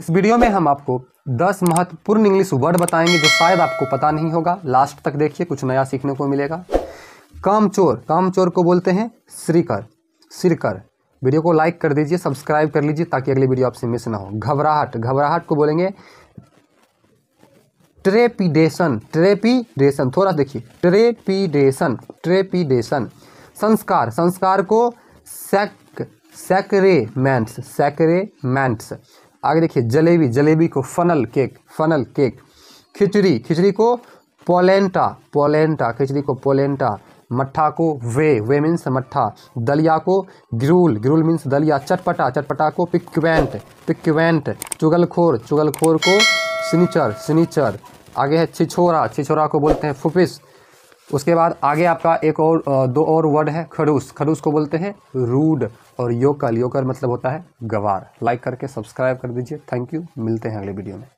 इस वीडियो में हम आपको 10 महत्वपूर्ण इंग्लिश वर्ड बताएंगे जो शायद आपको पता नहीं होगा लास्ट तक देखिए कुछ नया सीखने को मिलेगा काम चोर काम चोर को बोलते हैं श्रीकर सिरकर वीडियो को लाइक कर दीजिए सब्सक्राइब कर लीजिए ताकि अगली वीडियो आपसे मिस ना हो घबराहट घबराहट को बोलेंगे ट्रेपीडेशन ट्रेपीडेशन थोड़ा देखिए ट्रेपीडेशन ट्रेपीडेशन संस्कार संस्कार को सेक सेक्रेमेंट्स सेक्रेमेंट्स आगे देखिए जलेबी जलेबी को funnel cake funnel cake khichdi khichdi को पोलेंटा पोलेंटा खिचड़ी को पोलेंटा मट्ठा को वे वे मीन्स मट्ठा दलिया को ग्रूल ग्रूल मीन्स दलिया चटपटा चटपटा को पिक्वेंट पिक्वेंट चुगलखोर चुगलखोर को सिनीचर सिनीचर आगे है छिछोरा छिछोरा को बोलते हैं फुफिस उसके बाद आगे आपका एक और दो और वर्ड है खड़ूस खड़ूस को बोलते हैं रूड और योकल योकल मतलब होता है गवार लाइक करके सब्सक्राइब कर दीजिए थैंक यू मिलते हैं अगले वीडियो में